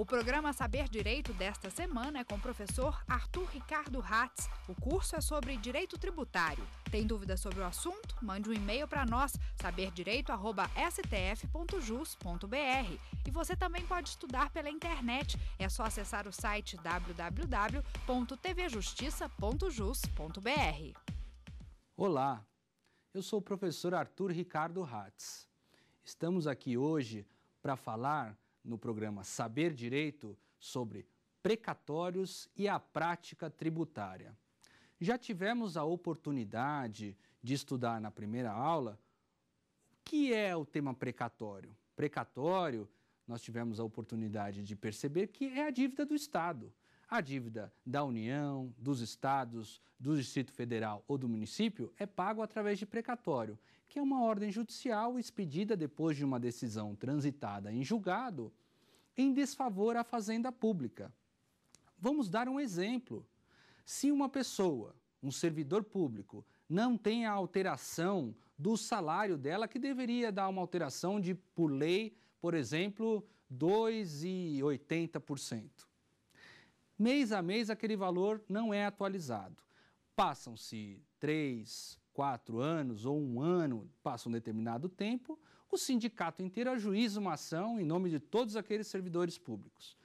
O programa Saber Direito desta semana é com o professor Arthur Ricardo Ratz. O curso é sobre direito tributário. Tem dúvidas sobre o assunto? Mande um e-mail para nós, saberdireito.stf.jus.br. E você também pode estudar pela internet. É só acessar o site www.tvjustiça.jus.br. Olá, eu sou o professor Arthur Ricardo Ratz. Estamos aqui hoje para falar no programa Saber Direito sobre precatórios e a prática tributária. Já tivemos a oportunidade de estudar na primeira aula o que é o tema precatório. Precatório, nós tivemos a oportunidade de perceber que é a dívida do Estado. A dívida da União, dos estados, do Distrito Federal ou do município é pago através de precatório, que é uma ordem judicial expedida depois de uma decisão transitada em julgado em desfavor à fazenda pública. Vamos dar um exemplo. Se uma pessoa, um servidor público, não tem a alteração do salário dela, que deveria dar uma alteração de, por lei, por exemplo, 2,80%. Mês a mês, aquele valor não é atualizado. Passam-se três, quatro anos ou um ano, passa um determinado tempo, o sindicato inteiro ajuiza uma ação em nome de todos aqueles servidores públicos.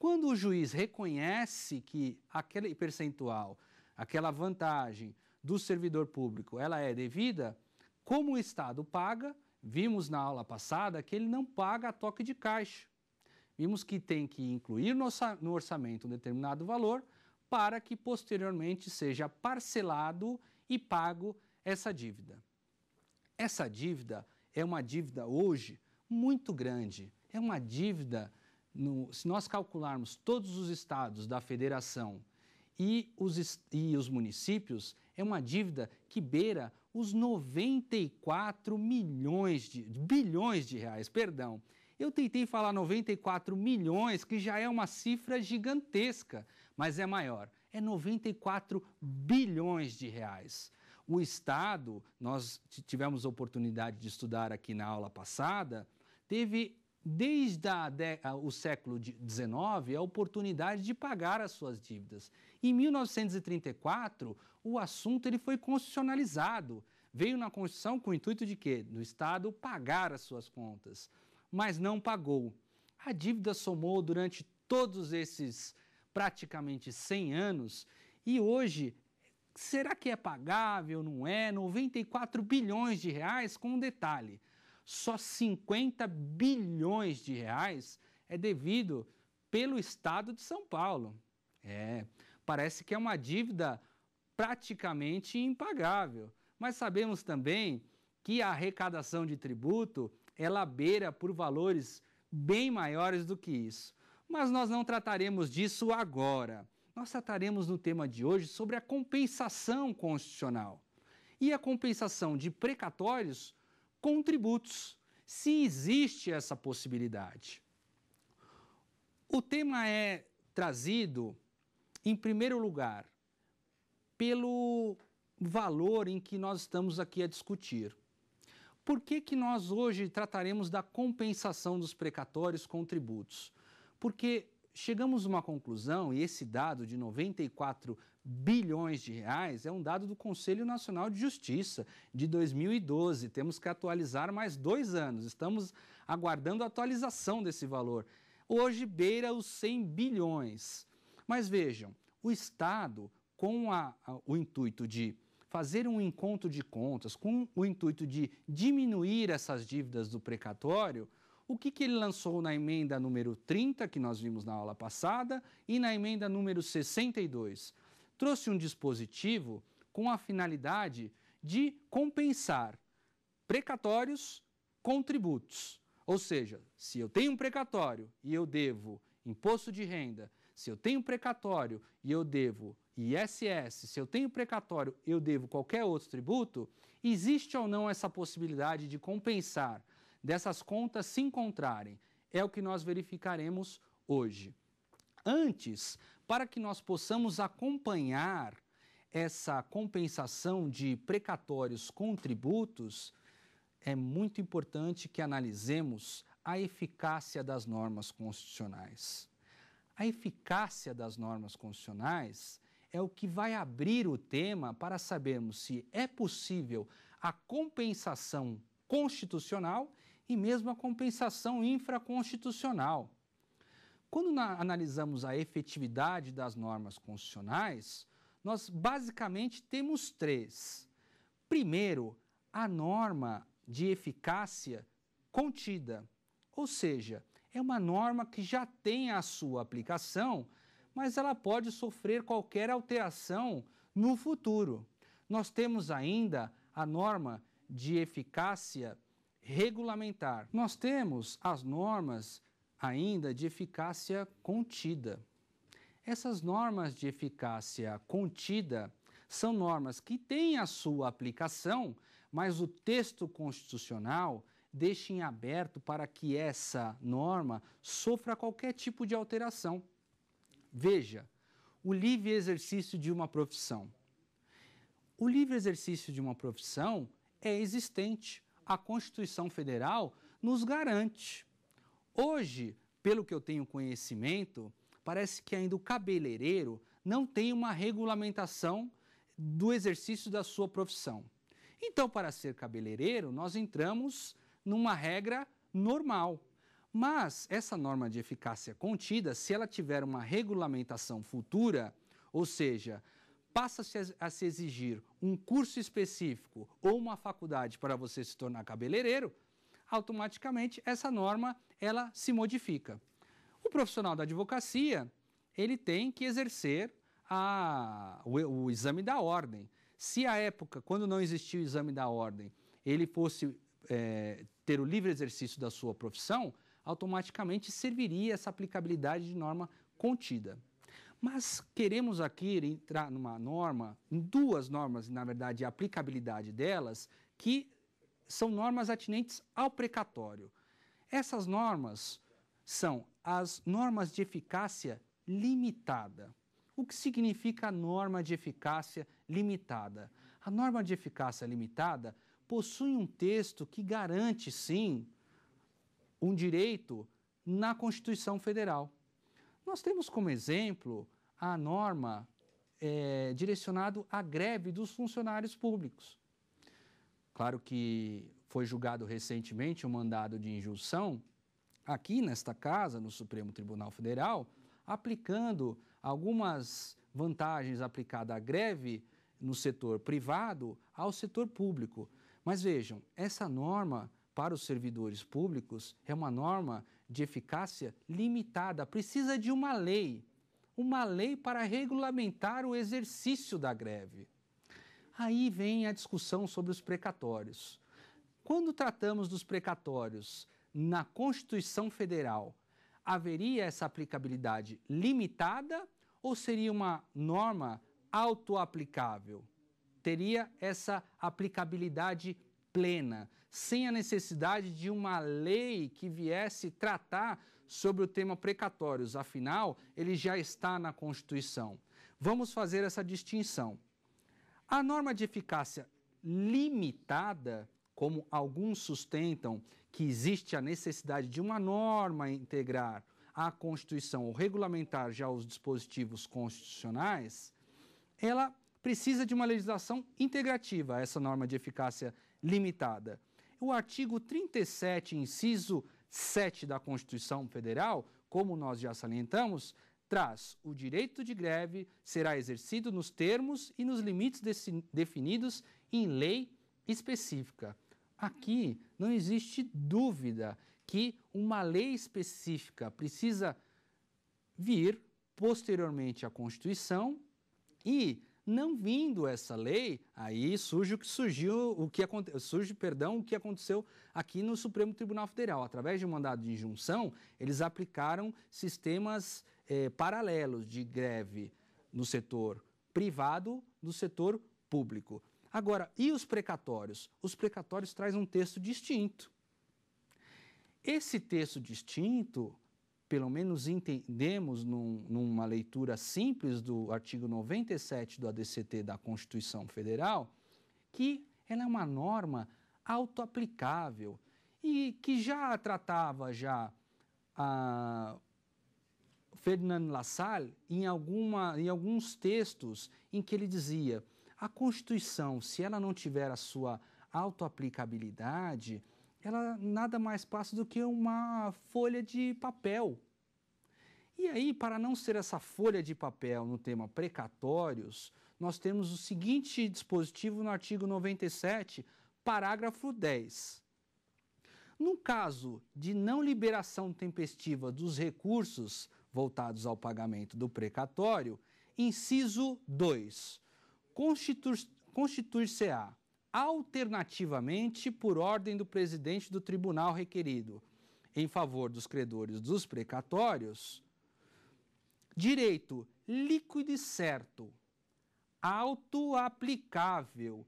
Quando o juiz reconhece que aquele percentual, aquela vantagem do servidor público, ela é devida, como o Estado paga, vimos na aula passada que ele não paga a toque de caixa. Vimos que tem que incluir no orçamento um determinado valor para que posteriormente seja parcelado e pago essa dívida. Essa dívida é uma dívida hoje muito grande. É uma dívida, no, se nós calcularmos todos os estados da federação e os, e os municípios, é uma dívida que beira os 94 milhões de bilhões de reais, perdão, eu tentei falar 94 milhões, que já é uma cifra gigantesca, mas é maior. É 94 bilhões de reais. O Estado, nós tivemos a oportunidade de estudar aqui na aula passada, teve desde a, o século XIX a oportunidade de pagar as suas dívidas. Em 1934, o assunto ele foi constitucionalizado. Veio na Constituição com o intuito de quê? Do Estado pagar as suas contas mas não pagou. A dívida somou durante todos esses praticamente 100 anos e hoje será que é pagável? Não é? 94 bilhões de reais com um detalhe. Só 50 bilhões de reais é devido pelo estado de São Paulo. É, parece que é uma dívida praticamente impagável. Mas sabemos também que a arrecadação de tributo ela beira por valores bem maiores do que isso. Mas nós não trataremos disso agora. Nós trataremos no tema de hoje sobre a compensação constitucional e a compensação de precatórios com tributos, se existe essa possibilidade. O tema é trazido, em primeiro lugar, pelo valor em que nós estamos aqui a discutir. Por que, que nós hoje trataremos da compensação dos precatórios com tributos? Porque chegamos a uma conclusão, e esse dado de 94 bilhões de reais é um dado do Conselho Nacional de Justiça de 2012. Temos que atualizar mais dois anos. Estamos aguardando a atualização desse valor. Hoje beira os 100 bilhões. Mas vejam, o Estado, com a, a, o intuito de fazer um encontro de contas com o intuito de diminuir essas dívidas do precatório, o que, que ele lançou na emenda número 30, que nós vimos na aula passada, e na emenda número 62? Trouxe um dispositivo com a finalidade de compensar precatórios com tributos. Ou seja, se eu tenho um precatório e eu devo imposto de renda se eu tenho precatório e eu devo ISS, se eu tenho precatório, eu devo qualquer outro tributo, existe ou não essa possibilidade de compensar dessas contas se encontrarem? É o que nós verificaremos hoje. Antes, para que nós possamos acompanhar essa compensação de precatórios com tributos, é muito importante que analisemos a eficácia das normas constitucionais. A eficácia das normas constitucionais é o que vai abrir o tema para sabermos se é possível a compensação constitucional e mesmo a compensação infraconstitucional. Quando analisamos a efetividade das normas constitucionais, nós basicamente temos três. Primeiro, a norma de eficácia contida, ou seja, é uma norma que já tem a sua aplicação, mas ela pode sofrer qualquer alteração no futuro. Nós temos ainda a norma de eficácia regulamentar. Nós temos as normas ainda de eficácia contida. Essas normas de eficácia contida são normas que têm a sua aplicação, mas o texto constitucional deixa em aberto para que essa norma sofra qualquer tipo de alteração. Veja, o livre exercício de uma profissão. O livre exercício de uma profissão é existente. A Constituição Federal nos garante. Hoje, pelo que eu tenho conhecimento, parece que ainda o cabeleireiro não tem uma regulamentação do exercício da sua profissão. Então, para ser cabeleireiro, nós entramos numa regra normal. Mas essa norma de eficácia contida, se ela tiver uma regulamentação futura, ou seja, passa-se a se exigir um curso específico ou uma faculdade para você se tornar cabeleireiro, automaticamente essa norma ela se modifica. O profissional da advocacia, ele tem que exercer a, o, o exame da ordem. Se a época, quando não existia o exame da ordem, ele fosse é, ter o livre exercício da sua profissão, automaticamente serviria essa aplicabilidade de norma contida. Mas queremos aqui entrar numa norma, em duas normas, na verdade, a aplicabilidade delas, que são normas atinentes ao precatório. Essas normas são as normas de eficácia limitada. O que significa a norma de eficácia limitada? A norma de eficácia limitada possui um texto que garante, sim, um direito na Constituição Federal. Nós temos como exemplo a norma é, direcionada à greve dos funcionários públicos. Claro que foi julgado recentemente um mandado de injunção aqui nesta casa, no Supremo Tribunal Federal, aplicando algumas vantagens aplicadas à greve no setor privado ao setor público. Mas vejam, essa norma para os servidores públicos é uma norma de eficácia limitada, precisa de uma lei, uma lei para regulamentar o exercício da greve. Aí vem a discussão sobre os precatórios. Quando tratamos dos precatórios na Constituição Federal, haveria essa aplicabilidade limitada ou seria uma norma autoaplicável? teria essa aplicabilidade plena, sem a necessidade de uma lei que viesse tratar sobre o tema precatórios, afinal, ele já está na Constituição. Vamos fazer essa distinção. A norma de eficácia limitada, como alguns sustentam que existe a necessidade de uma norma integrar a Constituição ou regulamentar já os dispositivos constitucionais, ela precisa de uma legislação integrativa a essa norma de eficácia limitada. O artigo 37, inciso 7 da Constituição Federal, como nós já salientamos, traz o direito de greve será exercido nos termos e nos limites definidos em lei específica. Aqui não existe dúvida que uma lei específica precisa vir posteriormente à Constituição e não vindo essa lei, aí surge o que surgiu, o que surge, perdão, o que aconteceu aqui no Supremo Tribunal Federal. Através de um mandado de injunção, eles aplicaram sistemas eh, paralelos de greve no setor privado, no setor público. Agora, e os precatórios? Os precatórios traz um texto distinto. Esse texto distinto pelo menos entendemos num, numa leitura simples do artigo 97 do ADCT da Constituição Federal, que ela é uma norma autoaplicável e que já tratava já a Fernando Lassalle em, alguma, em alguns textos em que ele dizia a Constituição, se ela não tiver a sua autoaplicabilidade, ela nada mais passa do que uma folha de papel. E aí, para não ser essa folha de papel no tema precatórios, nós temos o seguinte dispositivo no artigo 97, parágrafo 10. No caso de não liberação tempestiva dos recursos voltados ao pagamento do precatório, inciso 2, constituir-se-á alternativamente por ordem do presidente do tribunal requerido, em favor dos credores dos precatórios, direito líquido e certo, autoaplicável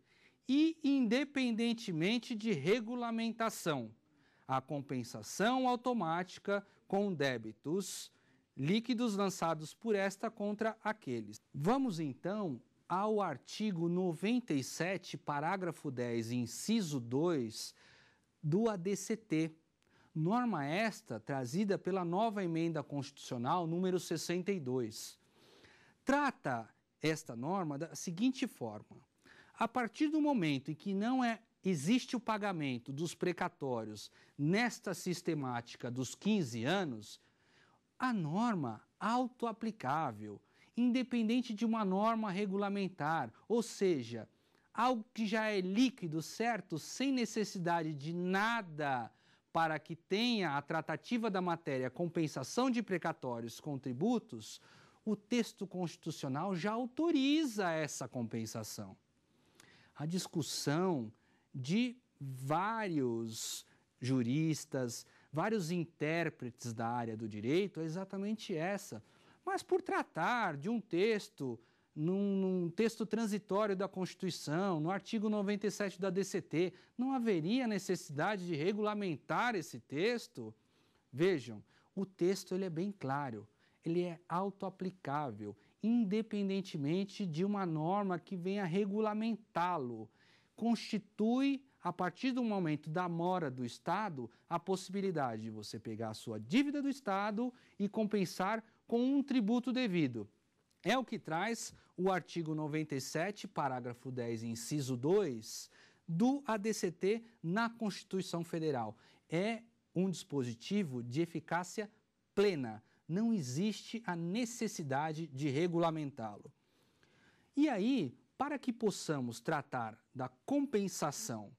e independentemente de regulamentação, a compensação automática com débitos líquidos lançados por esta contra aqueles. Vamos então ao artigo 97, parágrafo 10, inciso 2 do ADCT. Norma esta trazida pela nova emenda constitucional número 62. Trata esta norma da seguinte forma: a partir do momento em que não é existe o pagamento dos precatórios nesta sistemática dos 15 anos, a norma autoaplicável aplicável independente de uma norma regulamentar, ou seja, algo que já é líquido, certo? Sem necessidade de nada para que tenha a tratativa da matéria compensação de precatórios com tributos, o texto constitucional já autoriza essa compensação. A discussão de vários juristas, vários intérpretes da área do direito é exatamente essa mas por tratar de um texto, num, num, texto transitório da Constituição, no artigo 97 da DCT, não haveria necessidade de regulamentar esse texto? Vejam, o texto ele é bem claro, ele é autoaplicável, independentemente de uma norma que venha regulamentá-lo. Constitui a partir do momento da mora do Estado, a possibilidade de você pegar a sua dívida do Estado e compensar com um tributo devido. É o que traz o artigo 97, parágrafo 10, inciso 2, do ADCT na Constituição Federal. É um dispositivo de eficácia plena. Não existe a necessidade de regulamentá-lo. E aí, para que possamos tratar da compensação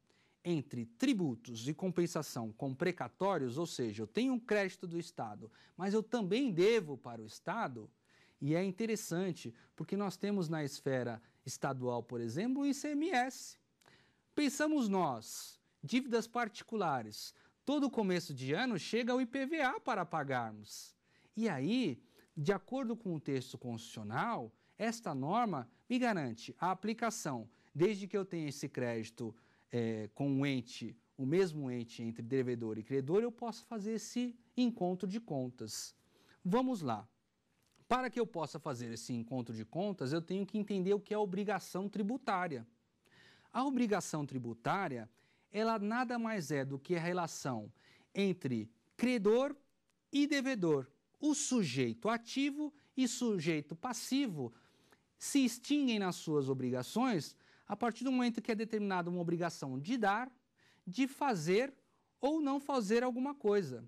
entre tributos e compensação com precatórios, ou seja, eu tenho um crédito do Estado, mas eu também devo para o Estado, e é interessante porque nós temos na esfera estadual, por exemplo, o ICMS. Pensamos nós, dívidas particulares, todo começo de ano chega o IPVA para pagarmos. E aí, de acordo com o texto constitucional, esta norma me garante a aplicação, desde que eu tenha esse crédito é, com um ente, o mesmo ente entre devedor e credor, eu posso fazer esse encontro de contas. Vamos lá. Para que eu possa fazer esse encontro de contas, eu tenho que entender o que é obrigação tributária. A obrigação tributária, ela nada mais é do que a relação entre credor e devedor. O sujeito ativo e sujeito passivo se extinguem nas suas obrigações a partir do momento que é determinada uma obrigação de dar, de fazer ou não fazer alguma coisa.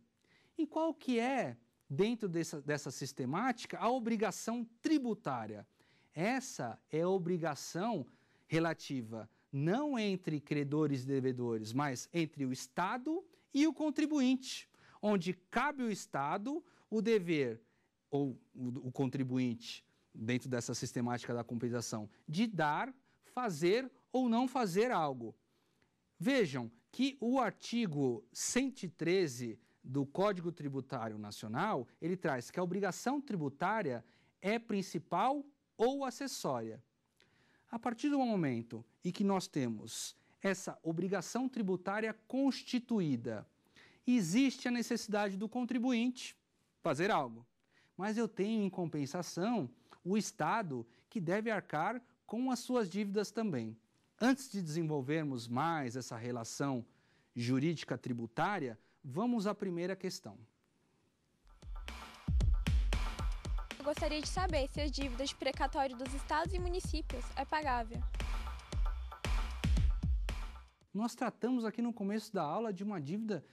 E qual que é, dentro dessa, dessa sistemática, a obrigação tributária? Essa é a obrigação relativa não entre credores e devedores, mas entre o Estado e o contribuinte, onde cabe o Estado o dever ou o contribuinte, dentro dessa sistemática da compensação, de dar fazer ou não fazer algo. Vejam que o artigo 113 do Código Tributário Nacional, ele traz que a obrigação tributária é principal ou acessória. A partir do momento em que nós temos essa obrigação tributária constituída, existe a necessidade do contribuinte fazer algo. Mas eu tenho em compensação o Estado que deve arcar com as suas dívidas também. Antes de desenvolvermos mais essa relação jurídica tributária, vamos à primeira questão. Eu gostaria de saber se as dívidas de precatório dos estados e municípios é pagável. Nós tratamos aqui no começo da aula de uma dívida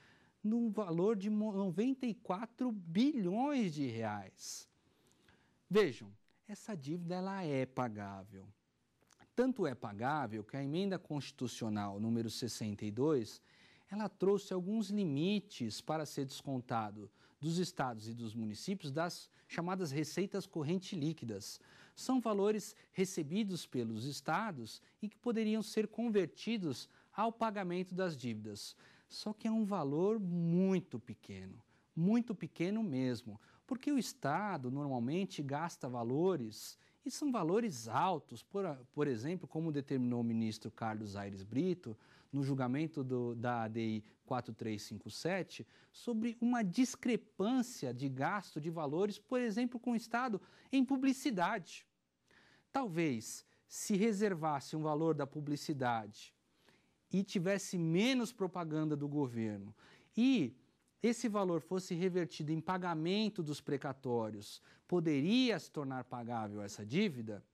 no valor de 94 bilhões de reais. Vejam, essa dívida ela é pagável. Tanto é pagável que a emenda constitucional número 62, ela trouxe alguns limites para ser descontado dos estados e dos municípios das chamadas receitas corrente líquidas. São valores recebidos pelos estados e que poderiam ser convertidos ao pagamento das dívidas. Só que é um valor muito pequeno, muito pequeno mesmo, porque o estado normalmente gasta valores e são valores altos, por, por exemplo, como determinou o ministro Carlos Aires Brito, no julgamento do, da ADI 4357, sobre uma discrepância de gasto de valores, por exemplo, com o Estado em publicidade. Talvez se reservasse um valor da publicidade e tivesse menos propaganda do governo e esse valor fosse revertido em pagamento dos precatórios, poderia se tornar pagável essa dívida?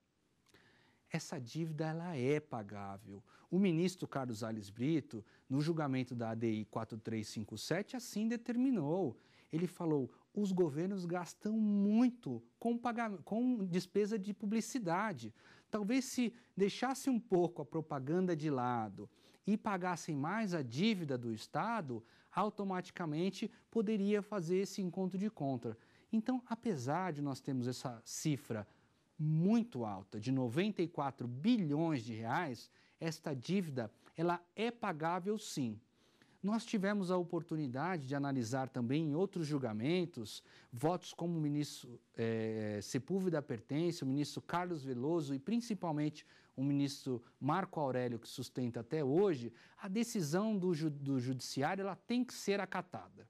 Essa dívida ela é pagável. O ministro Carlos Alves Brito, no julgamento da ADI 4357, assim determinou. Ele falou: os governos gastam muito com, com despesa de publicidade. Talvez se deixasse um pouco a propaganda de lado e pagassem mais a dívida do Estado, automaticamente poderia fazer esse encontro de contra. Então, apesar de nós termos essa cifra muito alta de 94 bilhões de reais, esta dívida ela é pagável sim. Nós tivemos a oportunidade de analisar também em outros julgamentos, votos como o ministro é, Sepúlveda Pertence, o ministro Carlos Veloso e principalmente o ministro Marco Aurélio, que sustenta até hoje, a decisão do, ju do judiciário ela tem que ser acatada.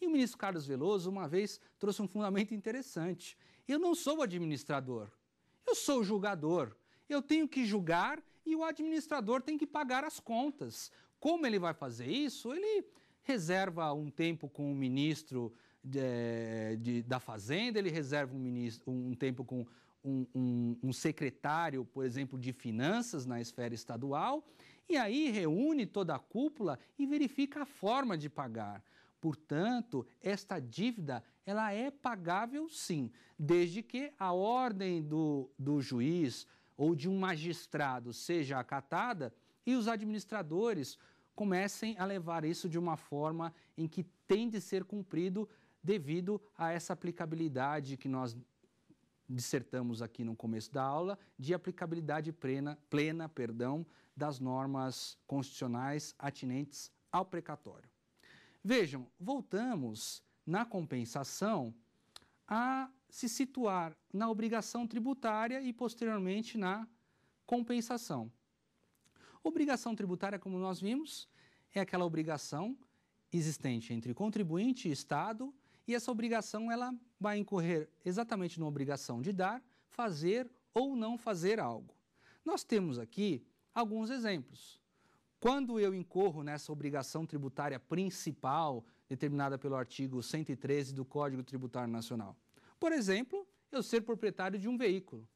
E o ministro Carlos Veloso, uma vez, trouxe um fundamento interessante. Eu não sou o administrador, eu sou o julgador. Eu tenho que julgar e o administrador tem que pagar as contas. Como ele vai fazer isso? Ele reserva um tempo com o ministro de, de, da Fazenda, ele reserva um, ministro, um tempo com um, um, secretário, por exemplo, de finanças na esfera estadual, e aí reúne toda a cúpula e verifica a forma de pagar. Portanto, esta dívida ela é pagável sim, desde que a ordem do, do juiz ou de um magistrado seja acatada e os administradores comecem a levar isso de uma forma em que tem de ser cumprido devido a essa aplicabilidade que nós dissertamos aqui no começo da aula, de aplicabilidade plena, plena perdão, das normas constitucionais atinentes ao precatório. Vejam, voltamos na compensação a se situar na obrigação tributária e posteriormente na compensação. Obrigação tributária, como nós vimos, é aquela obrigação existente entre contribuinte e Estado e essa obrigação ela vai incorrer exatamente na obrigação de dar, fazer ou não fazer algo. Nós temos aqui alguns exemplos. Quando eu incorro nessa obrigação tributária principal determinada pelo artigo 113 do Código Tributário Nacional. Por exemplo, eu ser proprietário de um veículo.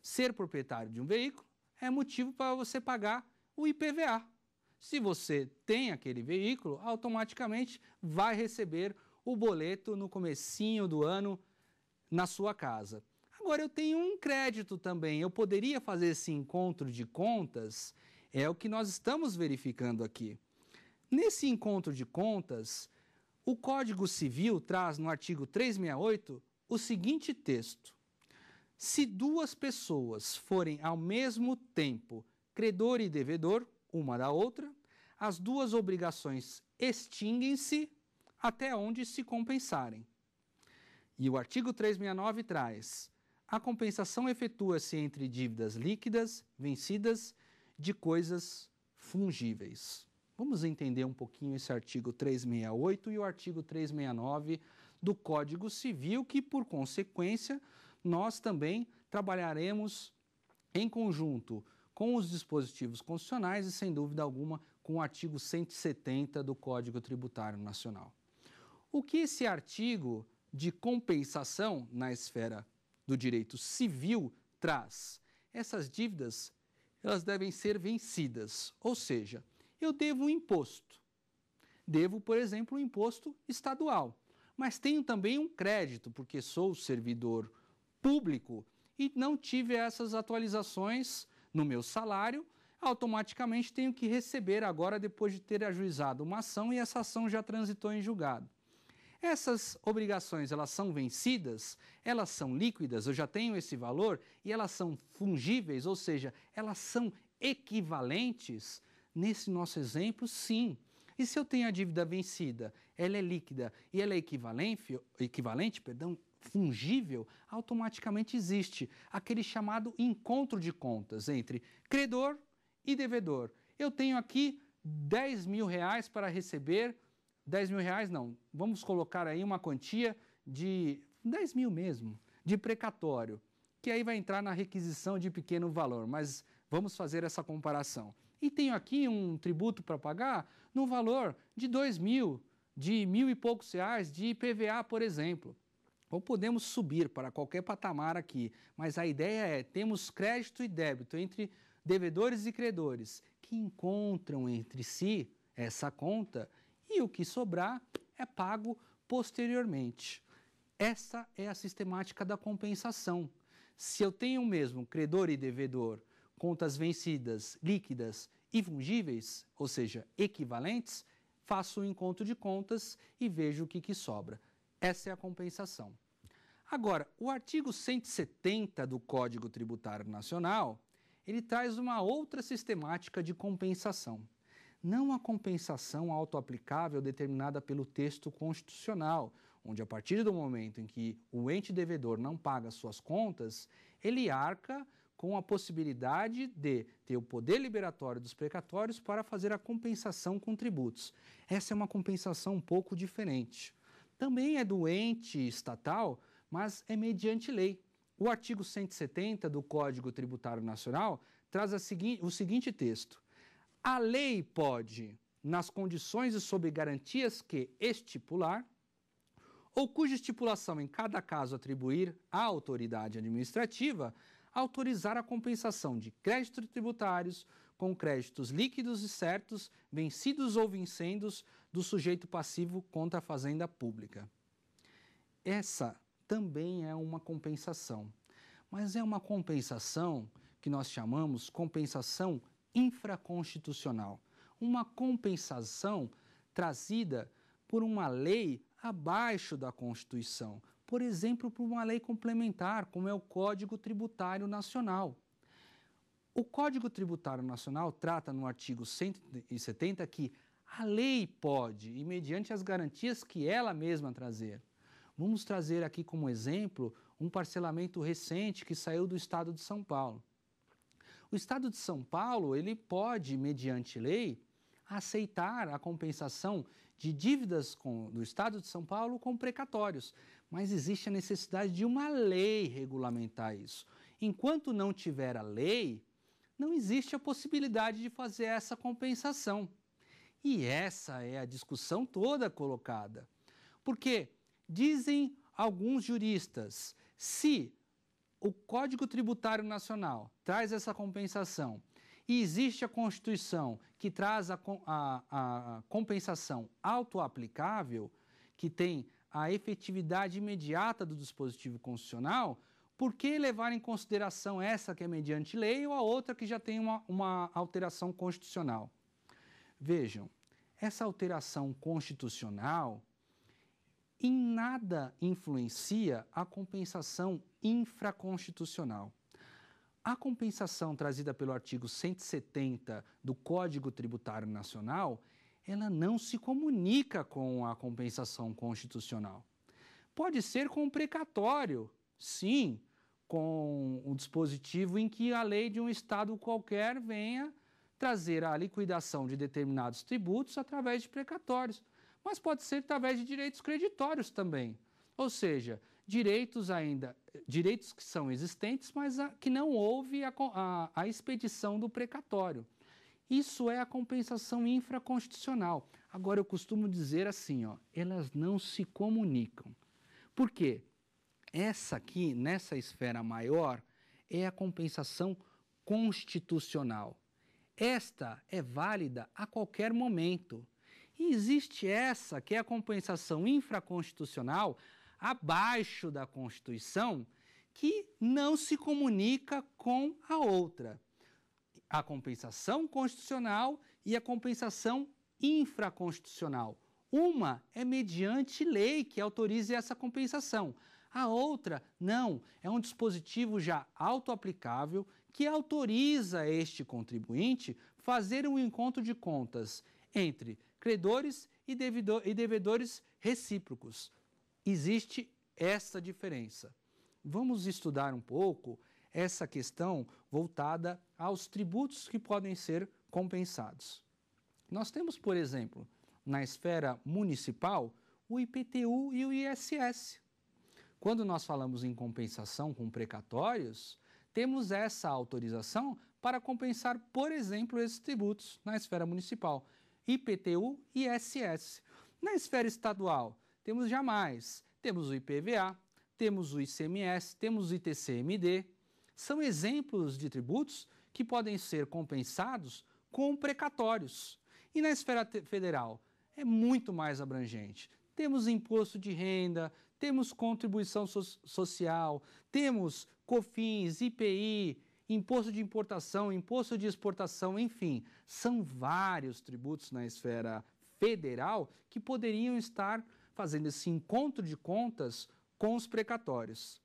Ser proprietário de um veículo é motivo para você pagar o IPVA. Se você tem aquele veículo, automaticamente vai receber o boleto no comecinho do ano na sua casa. Agora eu tenho um crédito também. Eu poderia fazer esse encontro de contas, é o que nós estamos verificando aqui. Nesse encontro de contas, o Código Civil traz no artigo 368 o seguinte texto: Se duas pessoas forem ao mesmo tempo credor e devedor uma da outra, as duas obrigações extinguem-se até onde se compensarem. E o artigo 369 traz: a compensação efetua-se entre dívidas líquidas vencidas de coisas fungíveis. Vamos entender um pouquinho esse artigo 368 e o artigo 369 do Código Civil, que, por consequência, nós também trabalharemos em conjunto com os dispositivos constitucionais e, sem dúvida alguma, com o artigo 170 do Código Tributário Nacional. O que esse artigo de compensação na esfera do direito civil traz? Essas dívidas, elas devem ser vencidas, ou seja, eu devo um imposto. Devo, por exemplo, um imposto estadual, mas tenho também um crédito, porque sou servidor público e não tive essas atualizações no meu salário, automaticamente tenho que receber agora depois de ter ajuizado uma ação e essa ação já transitou em julgado. Essas obrigações, elas são vencidas, elas são líquidas, eu já tenho esse valor e elas são fungíveis, ou seja, elas são equivalentes. Nesse nosso exemplo, sim. E se eu tenho a dívida vencida, ela é líquida e ela é equivalente, equivalente, perdão, fungível, automaticamente existe aquele chamado encontro de contas entre credor e devedor. Eu tenho aqui 10 mil reais para receber 10 mil reais não, vamos colocar aí uma quantia de 10 mil mesmo, de precatório, que aí vai entrar na requisição de pequeno valor, mas vamos fazer essa comparação. E tenho aqui um tributo para pagar no valor de 2 mil, de mil e poucos reais de IPVA, por exemplo. Ou podemos subir para qualquer patamar aqui, mas a ideia é temos crédito e débito entre devedores e credores que encontram entre si essa conta e o que sobrar é pago posteriormente. Essa é a sistemática da compensação. Se eu tenho mesmo credor e devedor, contas vencidas, líquidas e fungíveis, ou seja, equivalentes, faço o um encontro de contas e vejo o que, que sobra. Essa é a compensação. Agora, o artigo 170 do Código Tributário Nacional, ele traz uma outra sistemática de compensação não a compensação autoaplicável determinada pelo texto constitucional, onde a partir do momento em que o ente devedor não paga suas contas, ele arca com a possibilidade de ter o poder liberatório dos precatórios para fazer a compensação com tributos. Essa é uma compensação um pouco diferente. Também é do ente estatal, mas é mediante lei. O artigo 170 do Código Tributário Nacional traz segui o seguinte texto: a lei pode, nas condições e sob garantias que estipular, ou cuja estipulação em cada caso atribuir à autoridade administrativa, autorizar a compensação de créditos tributários com créditos líquidos e certos, vencidos ou vincendos, do sujeito passivo contra a fazenda pública. Essa também é uma compensação, mas é uma compensação que nós chamamos compensação infraconstitucional, uma compensação trazida por uma lei abaixo da Constituição, por exemplo, por uma lei complementar, como é o Código Tributário Nacional. O Código Tributário Nacional trata no artigo 170 que a lei pode, e mediante as garantias que ela mesma trazer. Vamos trazer aqui como exemplo um parcelamento recente que saiu do estado de São Paulo. O Estado de São Paulo ele pode, mediante lei, aceitar a compensação de dívidas com, do Estado de São Paulo com precatórios, mas existe a necessidade de uma lei regulamentar isso. Enquanto não tiver a lei, não existe a possibilidade de fazer essa compensação. E essa é a discussão toda colocada. Porque dizem alguns juristas, se o Código Tributário Nacional traz essa compensação e existe a Constituição que traz a, a, a compensação autoaplicável, que tem a efetividade imediata do dispositivo constitucional, por que levar em consideração essa que é mediante lei ou a outra que já tem uma, uma alteração constitucional? Vejam, essa alteração constitucional em nada influencia a compensação infraconstitucional. A compensação trazida pelo artigo 170 do Código Tributário Nacional, ela não se comunica com a compensação constitucional. Pode ser com precatório, sim, com o dispositivo em que a lei de um estado qualquer venha trazer a liquidação de determinados tributos através de precatórios mas pode ser através de direitos creditórios também. Ou seja, direitos ainda, direitos que são existentes, mas a, que não houve a, a, a expedição do precatório. Isso é a compensação infraconstitucional. Agora eu costumo dizer assim, ó, elas não se comunicam. Por quê? Essa aqui, nessa esfera maior, é a compensação constitucional. Esta é válida a qualquer momento. E existe essa, que é a compensação infraconstitucional, abaixo da Constituição, que não se comunica com a outra. A compensação constitucional e a compensação infraconstitucional. Uma é mediante lei que autorize essa compensação. A outra, não, é um dispositivo já autoaplicável que autoriza este contribuinte fazer um encontro de contas entre credores e, devedor, e devedores recíprocos. Existe essa diferença. Vamos estudar um pouco essa questão voltada aos tributos que podem ser compensados. Nós temos, por exemplo, na esfera municipal, o IPTU e o ISS. Quando nós falamos em compensação com precatórios, temos essa autorização para compensar, por exemplo, esses tributos na esfera municipal. IPTU e ISS. Na esfera estadual, temos jamais, temos o IPVA, temos o ICMS, temos o ITCMD. São exemplos de tributos que podem ser compensados com precatórios. E na esfera federal, é muito mais abrangente. Temos imposto de renda, temos contribuição so social, temos COFINS, IPI, imposto de importação, imposto de exportação, enfim, são vários tributos na esfera federal que poderiam estar fazendo esse encontro de contas com os precatórios.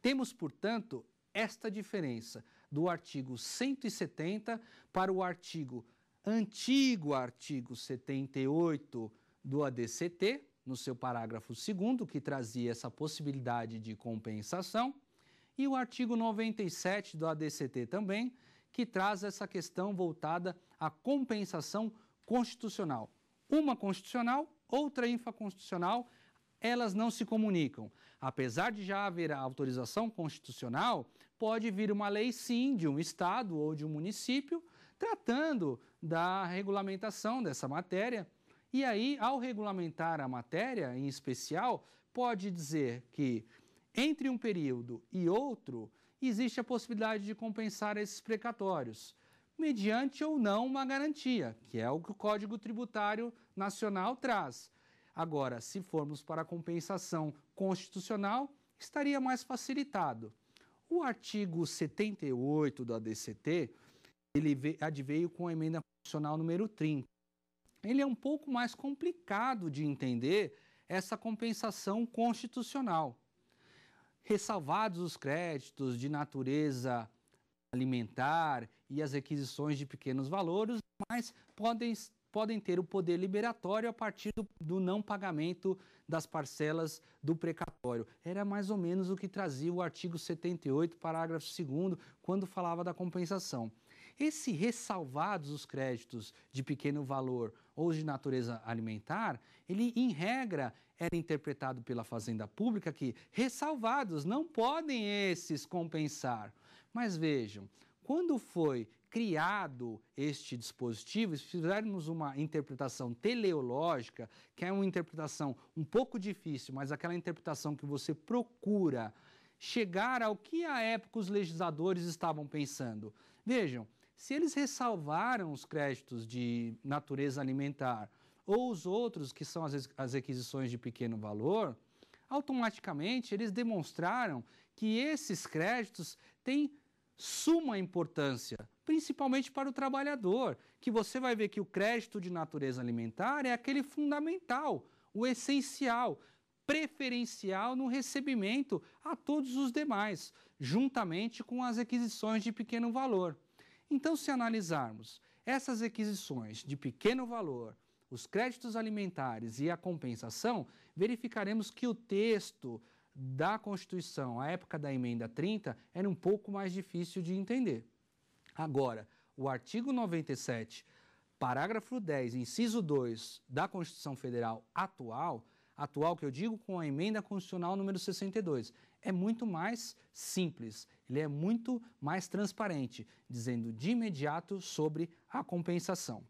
Temos, portanto, esta diferença do artigo 170 para o artigo antigo artigo 78 do ADCT, no seu parágrafo 2 que trazia essa possibilidade de compensação, e o artigo 97 do ADCT também, que traz essa questão voltada à compensação constitucional. Uma constitucional, outra infraconstitucional elas não se comunicam. Apesar de já haver a autorização constitucional, pode vir uma lei sim de um estado ou de um município tratando da regulamentação dessa matéria. E aí, ao regulamentar a matéria em especial, pode dizer que entre um período e outro, existe a possibilidade de compensar esses precatórios, mediante ou não uma garantia, que é o que o Código Tributário Nacional traz. Agora, se formos para a compensação constitucional, estaria mais facilitado. O artigo 78 do ADCT, ele adveio com a emenda constitucional número 30. Ele é um pouco mais complicado de entender essa compensação constitucional ressalvados os créditos de natureza alimentar e as requisições de pequenos valores, mas podem, podem ter o poder liberatório a partir do, do não pagamento das parcelas do precatório. Era mais ou menos o que trazia o artigo 78, parágrafo 2, quando falava da compensação. Esse ressalvados os créditos de pequeno valor ou de natureza alimentar, ele, em regra, era interpretado pela Fazenda Pública que ressalvados não podem esses compensar. Mas vejam, quando foi criado este dispositivo, se fizermos uma interpretação teleológica, que é uma interpretação um pouco difícil, mas aquela interpretação que você procura chegar ao que à época os legisladores estavam pensando. Vejam, se eles ressalvaram os créditos de natureza alimentar, ou os outros, que são as, as de pequeno valor, automaticamente eles demonstraram que esses créditos têm suma importância, principalmente para o trabalhador, que você vai ver que o crédito de natureza alimentar é aquele fundamental, o essencial, preferencial no recebimento a todos os demais, juntamente com as aquisições de pequeno valor. Então, se analisarmos essas aquisições de pequeno valor, os créditos alimentares e a compensação, verificaremos que o texto da Constituição, à época da emenda 30, era um pouco mais difícil de entender. Agora, o artigo 97, parágrafo 10, inciso 2 da Constituição Federal atual, atual que eu digo com a emenda constitucional número 62, é muito mais simples, ele é muito mais transparente, dizendo de imediato sobre a compensação.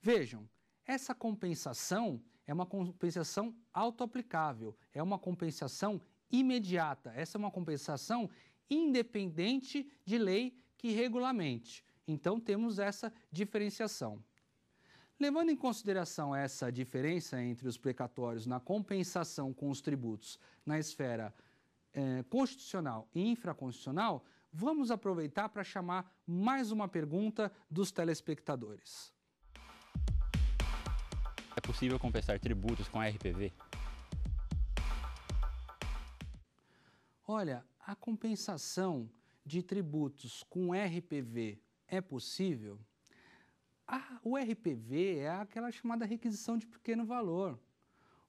Vejam, essa compensação é uma compensação autoaplicável, é uma compensação imediata, essa é uma compensação independente de lei que regulamente. Então temos essa diferenciação. Levando em consideração essa diferença entre os precatórios na compensação com os tributos na esfera eh, constitucional e infraconstitucional, vamos aproveitar para chamar mais uma pergunta dos telespectadores. É possível compensar tributos com RPV? Olha, a compensação de tributos com RPV é possível? A o RPV é aquela chamada requisição de pequeno valor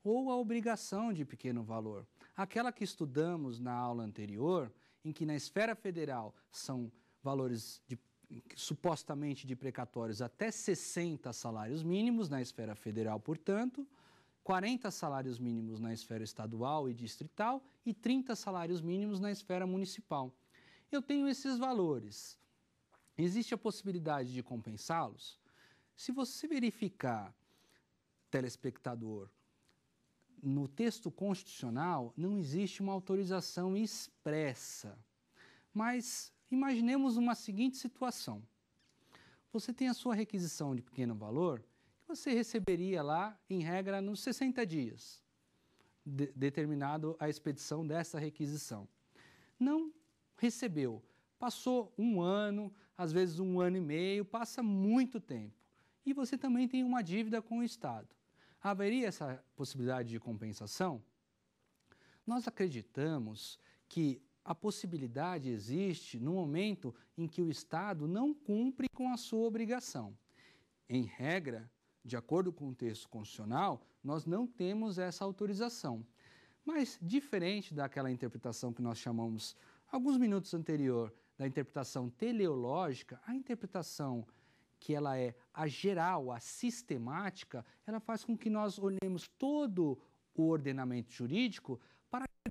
ou a obrigação de pequeno valor. Aquela que estudamos na aula anterior, em que na esfera federal são valores de supostamente de precatórios até 60 salários mínimos na esfera federal, portanto, 40 salários mínimos na esfera estadual e distrital e 30 salários mínimos na esfera municipal. Eu tenho esses valores. Existe a possibilidade de compensá-los? Se você verificar, telespectador, no texto constitucional não existe uma autorização expressa, mas Imaginemos uma seguinte situação. Você tem a sua requisição de pequeno valor, que você receberia lá, em regra, nos 60 dias, de, determinado a expedição dessa requisição. Não recebeu. Passou um ano, às vezes um ano e meio, passa muito tempo. E você também tem uma dívida com o Estado. Haveria essa possibilidade de compensação? Nós acreditamos que a possibilidade existe no momento em que o Estado não cumpre com a sua obrigação. Em regra, de acordo com o texto constitucional, nós não temos essa autorização. Mas, diferente daquela interpretação que nós chamamos alguns minutos anterior da interpretação teleológica, a interpretação que ela é a geral, a sistemática, ela faz com que nós olhemos todo o ordenamento jurídico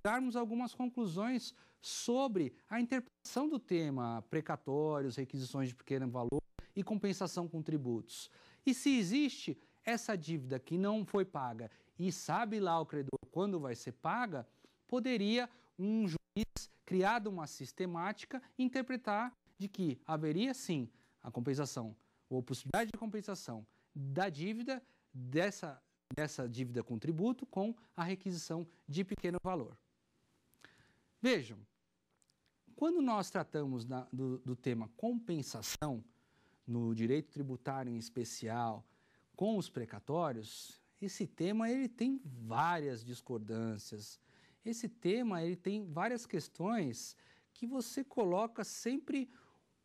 tirarmos algumas conclusões sobre a interpretação do tema precatórios, requisições de pequeno valor e compensação com tributos. E se existe essa dívida que não foi paga e sabe lá o credor quando vai ser paga, poderia um juiz, criado uma sistemática, interpretar de que haveria sim a compensação ou possibilidade de compensação da dívida dessa, dessa dívida com tributo com a requisição de pequeno valor. Vejam, quando nós tratamos da, do, do tema compensação, no direito tributário em especial, com os precatórios, esse tema ele tem várias discordâncias. Esse tema ele tem várias questões que você coloca sempre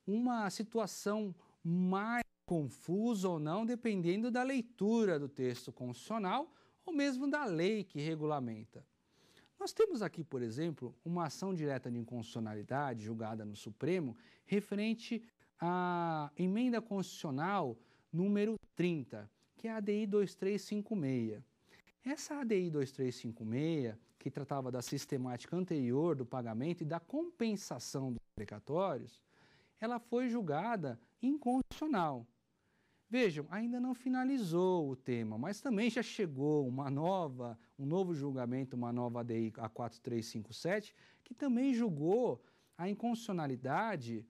uma situação mais confusa ou não, dependendo da leitura do texto constitucional ou mesmo da lei que regulamenta. Nós temos aqui, por exemplo, uma ação direta de inconstitucionalidade julgada no Supremo referente à emenda constitucional número 30, que é a ADI 2356. Essa ADI 2356, que tratava da sistemática anterior do pagamento e da compensação dos precatórios, ela foi julgada inconstitucional. Vejam, ainda não finalizou o tema, mas também já chegou uma nova, um novo julgamento, uma nova ADI A4357, que também julgou a inconstitucionalidade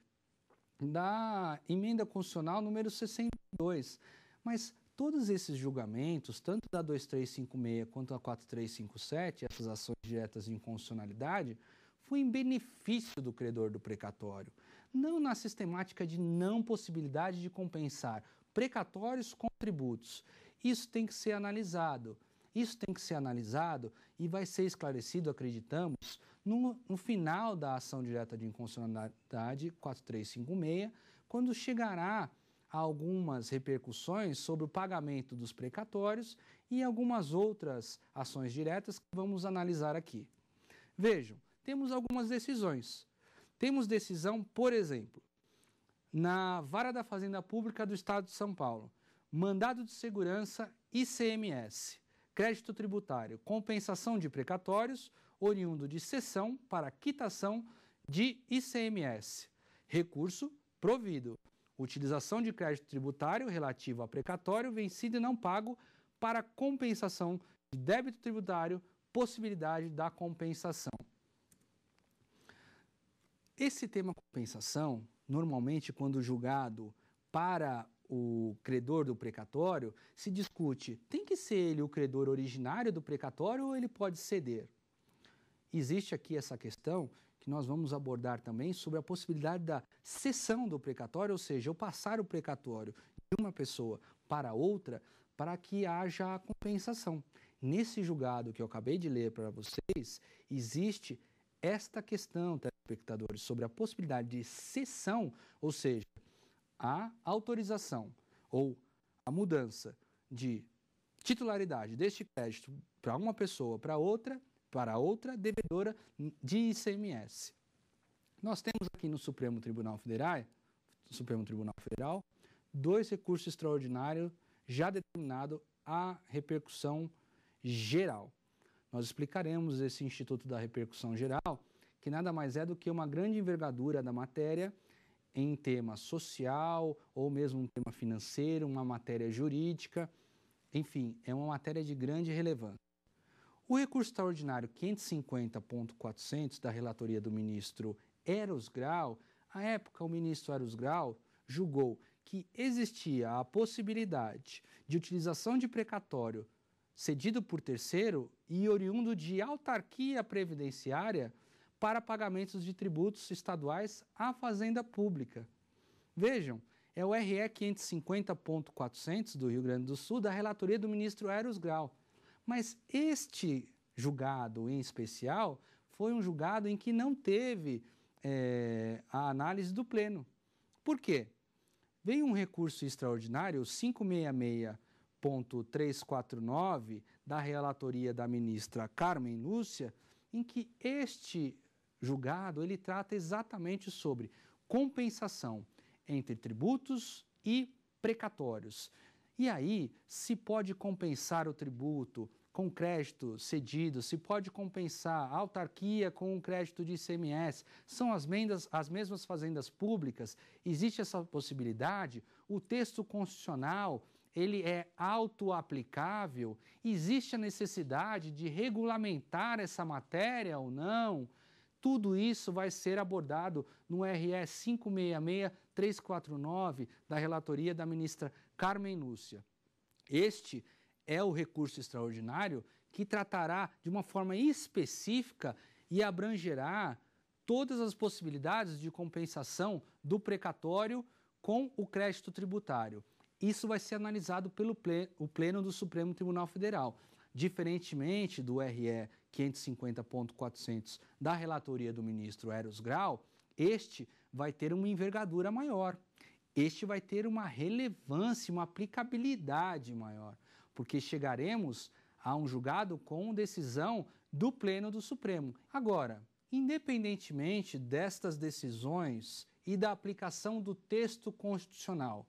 da emenda constitucional número 62. Mas todos esses julgamentos, tanto da 2356 quanto da 4357, essas ações diretas de inconstitucionalidade, foi em benefício do credor do precatório, não na sistemática de não possibilidade de compensar precatórios com tributos. Isso tem que ser analisado. Isso tem que ser analisado e vai ser esclarecido, acreditamos, no, no final da ação direta de inconstitucionalidade 4356, quando chegará a algumas repercussões sobre o pagamento dos precatórios e algumas outras ações diretas que vamos analisar aqui. Vejam, temos algumas decisões. Temos decisão, por exemplo, na Vara da Fazenda Pública do Estado de São Paulo. Mandado de segurança ICMS, crédito tributário, compensação de precatórios, oriundo de cessão para quitação de ICMS. Recurso provido. Utilização de crédito tributário relativo a precatório vencido e não pago para compensação de débito tributário, possibilidade da compensação. Esse tema compensação, normalmente, quando julgado para o credor do precatório, se discute: tem que ser ele o credor originário do precatório ou ele pode ceder? Existe aqui essa questão que nós vamos abordar também sobre a possibilidade da cessão do precatório, ou seja, eu passar o precatório de uma pessoa para outra para que haja a compensação. Nesse julgado que eu acabei de ler para vocês, existe esta questão, telespectadores, sobre a possibilidade de cessão, ou seja, a autorização ou a mudança de titularidade deste crédito para uma pessoa, para outra, para outra devedora de ICMS. Nós temos aqui no Supremo Tribunal Federal, Supremo Tribunal Federal, dois recursos extraordinários já determinado a repercussão geral. Nós explicaremos esse Instituto da Repercussão Geral, que nada mais é do que uma grande envergadura da matéria em tema social ou mesmo um tema financeiro, uma matéria jurídica, enfim, é uma matéria de grande relevância. O recurso extraordinário 550.400 da relatoria do ministro Eros Grau, à época o ministro Eros Grau julgou que existia a possibilidade de utilização de precatório cedido por terceiro e oriundo de autarquia previdenciária para pagamentos de tributos estaduais à Fazenda Pública. Vejam, é o RE 550.400 do Rio Grande do Sul, da relatoria do ministro Eros Grau. Mas este julgado em especial foi um julgado em que não teve é, a análise do Pleno. Por quê? Veio um recurso extraordinário, 566 ponto 349 da relatoria da ministra Carmen Lúcia, em que este julgado ele trata exatamente sobre compensação entre tributos e precatórios. E aí se pode compensar o tributo com crédito cedido, se pode compensar a autarquia com um crédito de ICMS, são as, mendas, as mesmas fazendas públicas, existe essa possibilidade, o texto constitucional ele é autoaplicável? Existe a necessidade de regulamentar essa matéria ou não? Tudo isso vai ser abordado no RE 566349 da relatoria da ministra Carmen Lúcia. Este é o recurso extraordinário que tratará de uma forma específica e abrangerá todas as possibilidades de compensação do precatório com o crédito tributário. Isso vai ser analisado pelo o Pleno do Supremo Tribunal Federal. Diferentemente do RE 550.400 da relatoria do ministro Eros Grau, este vai ter uma envergadura maior. Este vai ter uma relevância, uma aplicabilidade maior, porque chegaremos a um julgado com decisão do Pleno do Supremo. Agora, independentemente destas decisões e da aplicação do texto constitucional,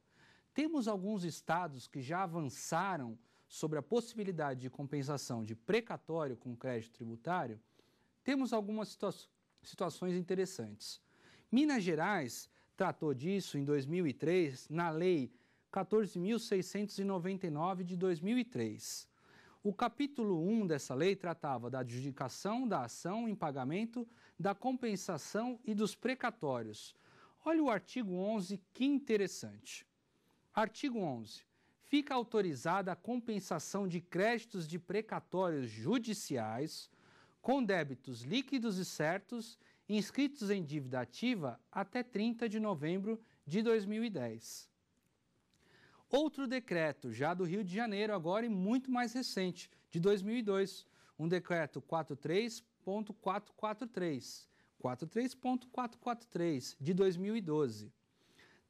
temos alguns estados que já avançaram sobre a possibilidade de compensação de precatório com crédito tributário. Temos algumas situa situações interessantes. Minas Gerais tratou disso em 2003 na Lei 14.699 de 2003. O capítulo 1 dessa lei tratava da adjudicação da ação em pagamento, da compensação e dos precatórios. Olha o artigo 11, que interessante. Artigo 11. Fica autorizada a compensação de créditos de precatórios judiciais com débitos líquidos e certos inscritos em dívida ativa até 30 de novembro de 2010. Outro decreto, já do Rio de Janeiro, agora e muito mais recente, de 2002, um decreto 43.443, 43.443, de 2012,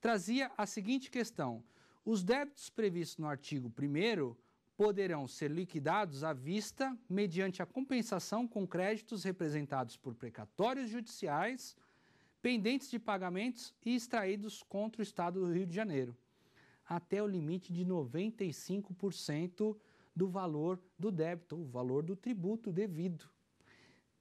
trazia a seguinte questão: os débitos previstos no artigo 1 poderão ser liquidados à vista mediante a compensação com créditos representados por precatórios judiciais, pendentes de pagamentos e extraídos contra o Estado do Rio de Janeiro, até o limite de 95% do valor do débito, o valor do tributo devido.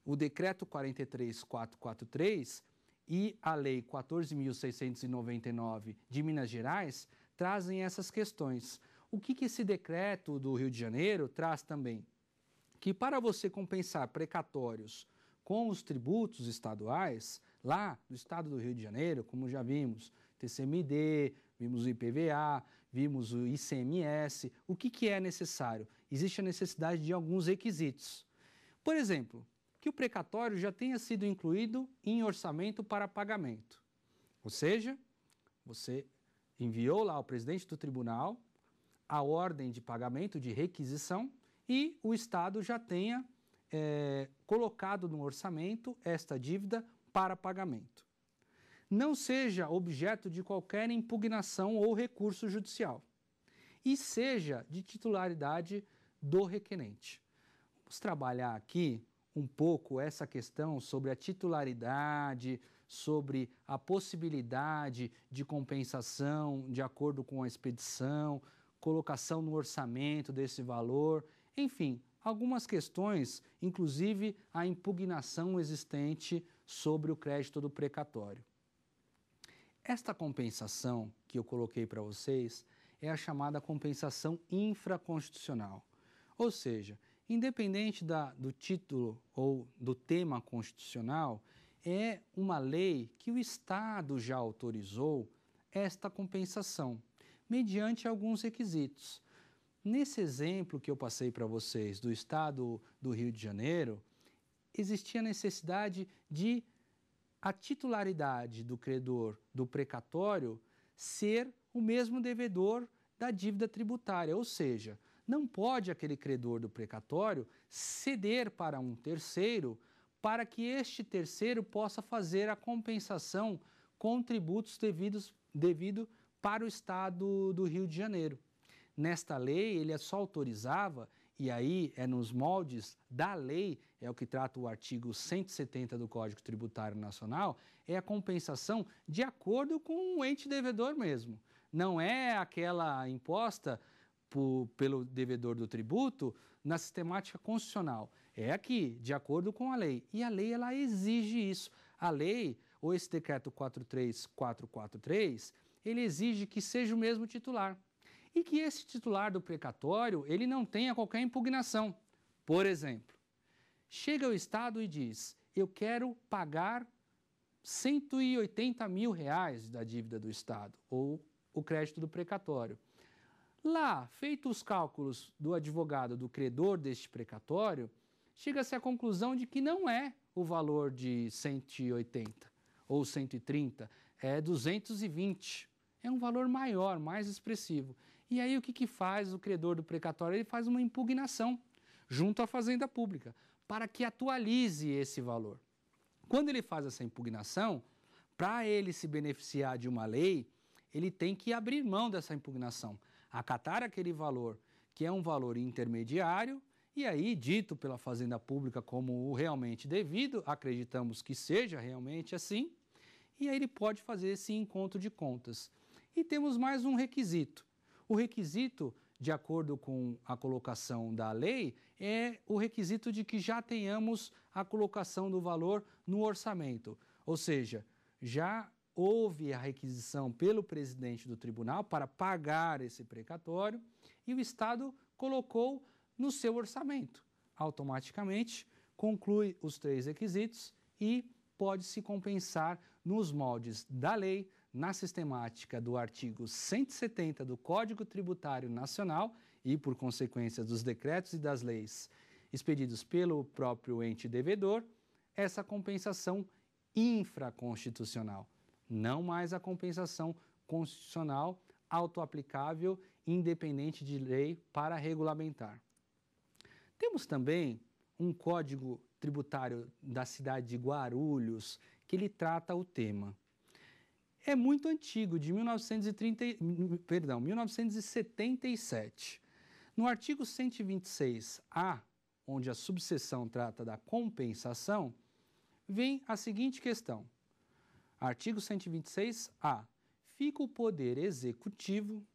O decreto 43443 e a lei 14699 de Minas Gerais trazem essas questões. O que, que esse decreto do Rio de Janeiro traz também? Que para você compensar precatórios com os tributos estaduais, lá do estado do Rio de Janeiro, como já vimos, TCMD, vimos o IPVA, vimos o ICMS, o que, que é necessário? Existe a necessidade de alguns requisitos. Por exemplo, que o precatório já tenha sido incluído em orçamento para pagamento. Ou seja, você enviou lá ao presidente do tribunal a ordem de pagamento de requisição e o Estado já tenha é, colocado no orçamento esta dívida para pagamento. Não seja objeto de qualquer impugnação ou recurso judicial e seja de titularidade do requerente. Vamos trabalhar aqui um pouco essa questão sobre a titularidade, sobre a possibilidade de compensação de acordo com a expedição, colocação no orçamento desse valor, enfim, algumas questões, inclusive a impugnação existente sobre o crédito do precatório. Esta compensação que eu coloquei para vocês é a chamada compensação infraconstitucional. Ou seja, independente da, do título ou do tema constitucional, é uma lei que o Estado já autorizou esta compensação, mediante alguns requisitos. Nesse exemplo que eu passei para vocês do Estado do Rio de Janeiro, existia necessidade de a titularidade do credor do precatório ser o mesmo devedor da dívida tributária, ou seja, não pode aquele credor do precatório ceder para um terceiro para que este terceiro possa fazer a compensação com tributos devidos, devido para o Estado do Rio de Janeiro. Nesta lei, ele só autorizava, e aí é nos moldes da lei, é o que trata o artigo 170 do Código Tributário Nacional, é a compensação de acordo com o ente devedor mesmo. Não é aquela imposta pelo devedor do tributo na sistemática constitucional. É aqui, de acordo com a lei. E a lei ela exige isso. A lei, ou esse decreto 43443, ele exige que seja o mesmo titular e que esse titular do precatório ele não tenha qualquer impugnação. Por exemplo, chega o Estado e diz: eu quero pagar 180 mil reais da dívida do Estado ou o crédito do precatório. Lá, feitos os cálculos do advogado do credor deste precatório, chega-se à conclusão de que não é o valor de 180 ou 130, é 220. É um valor maior, mais expressivo. E aí o que, que faz o credor do precatório? Ele faz uma impugnação junto à Fazenda Pública para que atualize esse valor. Quando ele faz essa impugnação, para ele se beneficiar de uma lei, ele tem que abrir mão dessa impugnação acatar aquele valor, que é um valor intermediário, e aí, dito pela Fazenda Pública como o realmente devido, acreditamos que seja realmente assim, e aí ele pode fazer esse encontro de contas. E temos mais um requisito. O requisito, de acordo com a colocação da lei, é o requisito de que já tenhamos a colocação do valor no orçamento, ou seja, já houve a requisição pelo presidente do tribunal para pagar esse precatório e o Estado colocou no seu orçamento. Automaticamente, conclui os três requisitos e pode se compensar nos moldes da lei, na sistemática do artigo 170 do Código Tributário Nacional e, por consequência, dos decretos e das leis expedidos pelo próprio ente devedor, essa compensação infraconstitucional não mais a compensação constitucional autoaplicável, independente de lei, para regulamentar. Temos também um código tributário da cidade de Guarulhos que ele trata o tema. É muito antigo, de 1930, perdão, 1977. No artigo 126A, onde a subseção trata da compensação, vem a seguinte questão: Artigo 126-A. Fica o Poder Executivo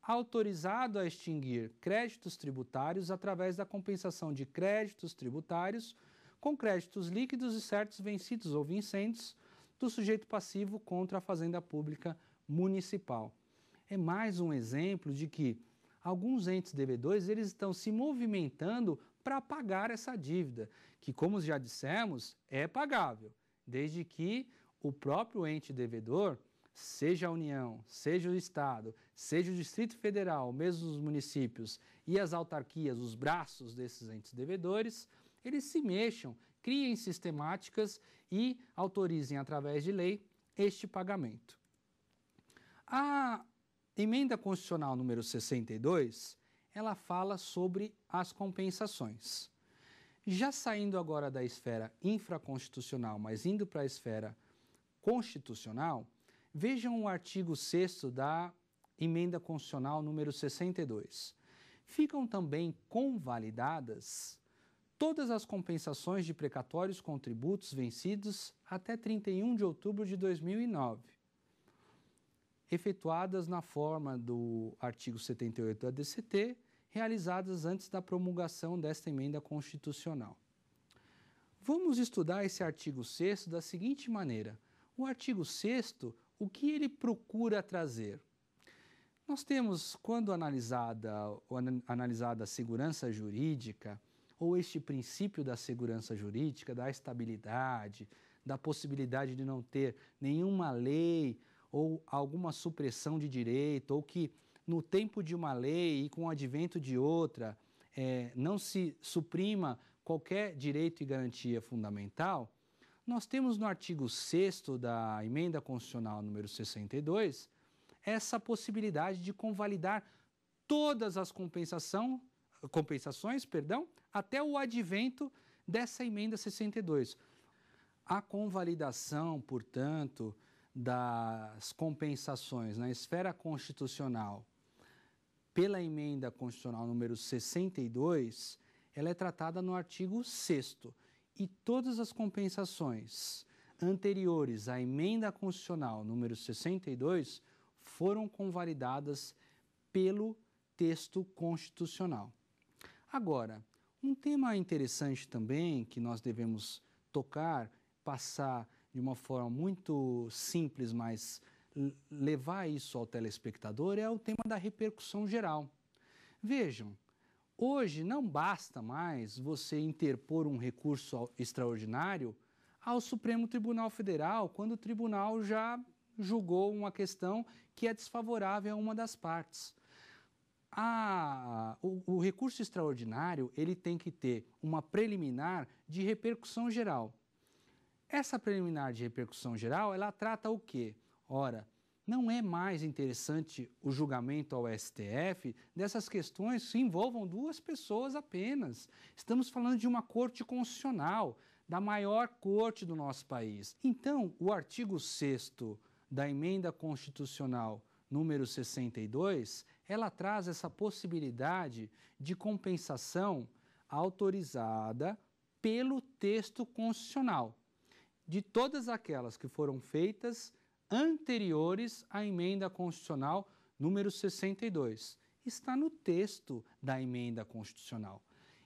autorizado a extinguir créditos tributários através da compensação de créditos tributários com créditos líquidos e certos vencidos ou vincentes do sujeito passivo contra a Fazenda Pública Municipal. É mais um exemplo de que alguns entes devedores eles estão se movimentando para pagar essa dívida, que como já dissemos, é pagável, desde que o próprio ente devedor, seja a União, seja o Estado, seja o Distrito Federal, mesmo os municípios e as autarquias, os braços desses entes devedores, eles se mexam, criem sistemáticas e autorizem através de lei este pagamento. A emenda constitucional número 62, ela fala sobre as compensações. Já saindo agora da esfera infraconstitucional, mas indo para a esfera constitucional, vejam o artigo 6 da emenda constitucional número 62. Ficam também convalidadas todas as compensações de precatórios contributos vencidos até 31 de outubro de 2009, efetuadas na forma do artigo 78 da DCT, realizadas antes da promulgação desta emenda constitucional. Vamos estudar esse artigo 6 da seguinte maneira: o artigo 6, o que ele procura trazer? Nós temos, quando analisada, analisada a segurança jurídica, ou este princípio da segurança jurídica, da estabilidade, da possibilidade de não ter nenhuma lei ou alguma supressão de direito, ou que no tempo de uma lei e com o advento de outra é, não se suprima qualquer direito e garantia fundamental, nós temos no artigo 6 da emenda constitucional número 62 essa possibilidade de convalidar todas as compensação, compensações, perdão, até o advento dessa emenda 62. A convalidação, portanto, das compensações na esfera constitucional pela emenda constitucional número 62, ela é tratada no artigo 6 e todas as compensações anteriores à emenda constitucional número 62 foram convalidadas pelo texto constitucional. Agora, um tema interessante também que nós devemos tocar, passar de uma forma muito simples, mas levar isso ao telespectador é o tema da repercussão geral. Vejam, Hoje não basta mais você interpor um recurso extraordinário ao Supremo Tribunal Federal, quando o tribunal já julgou uma questão que é desfavorável a uma das partes. A, o, o recurso extraordinário ele tem que ter uma preliminar de repercussão geral. Essa preliminar de repercussão geral ela trata o quê? Ora, não é mais interessante o julgamento ao STF dessas questões que envolvam duas pessoas apenas. Estamos falando de uma corte constitucional, da maior corte do nosso país. Então, o artigo 6 da emenda constitucional número 62, ela traz essa possibilidade de compensação autorizada pelo texto constitucional de todas aquelas que foram feitas anteriores à emenda constitucional número 62. Está no texto da emenda constitucional.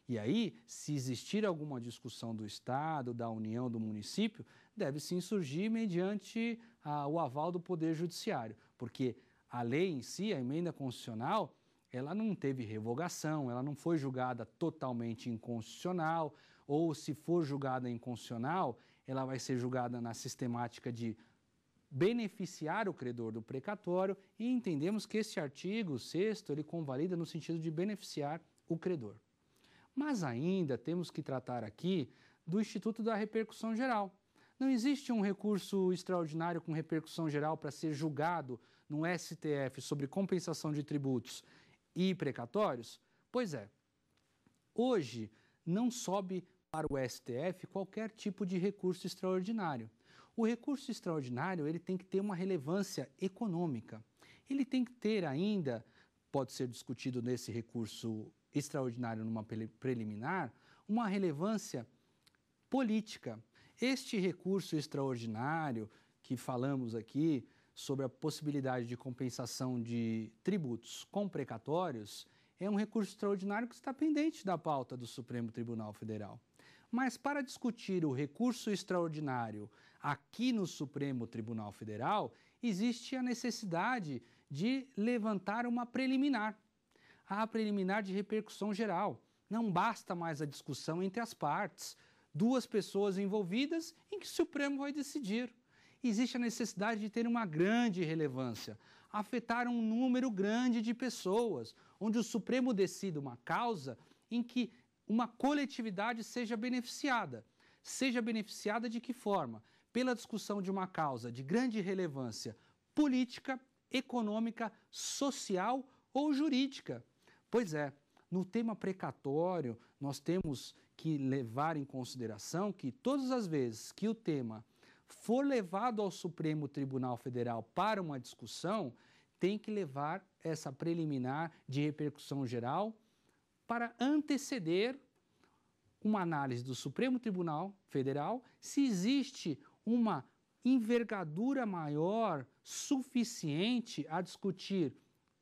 E aí, se existir alguma discussão do Estado, da União, do município, deve se insurgir mediante ah, o aval do Poder Judiciário, porque a lei em si, a emenda constitucional, ela não teve revogação, ela não foi julgada totalmente inconstitucional, ou se for julgada inconstitucional, ela vai ser julgada na sistemática de beneficiar o credor do precatório e entendemos que esse artigo 6 ele convalida no sentido de beneficiar o credor. Mas ainda temos que tratar aqui do Instituto da Repercussão Geral. Não existe um recurso extraordinário com repercussão geral para ser julgado no STF sobre compensação de tributos e precatórios? Pois é. Hoje não sobe para o STF qualquer tipo de recurso extraordinário. O recurso extraordinário ele tem que ter uma relevância econômica. Ele tem que ter ainda, pode ser discutido nesse recurso extraordinário numa preliminar, uma relevância política. Este recurso extraordinário que falamos aqui sobre a possibilidade de compensação de tributos com precatórios é um recurso extraordinário que está pendente da pauta do Supremo Tribunal Federal. Mas para discutir o recurso extraordinário aqui no Supremo Tribunal Federal, existe a necessidade de levantar uma preliminar. A preliminar de repercussão geral. Não basta mais a discussão entre as partes, duas pessoas envolvidas em que o Supremo vai decidir. Existe a necessidade de ter uma grande relevância, afetar um número grande de pessoas, onde o Supremo decida uma causa em que uma coletividade seja beneficiada. Seja beneficiada de que forma? pela discussão de uma causa de grande relevância política, econômica, social ou jurídica. Pois é, no tema precatório, nós temos que levar em consideração que todas as vezes que o tema for levado ao Supremo Tribunal Federal para uma discussão, tem que levar essa preliminar de repercussão geral para anteceder uma análise do Supremo Tribunal Federal se existe uma envergadura maior suficiente a discutir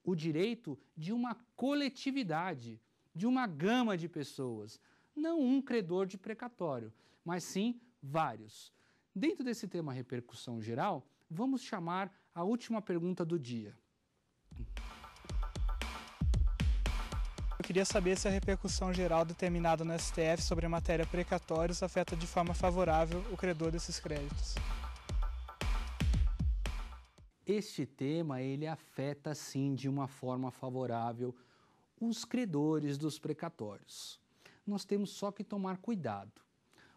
o direito de uma coletividade, de uma gama de pessoas, não um credor de precatório, mas sim vários. Dentro desse tema repercussão geral, vamos chamar a última pergunta do dia. Eu queria saber se a repercussão geral determinada no STF sobre a matéria precatórios afeta de forma favorável o credor desses créditos. Este tema ele afeta sim de uma forma favorável os credores dos precatórios. Nós temos só que tomar cuidado,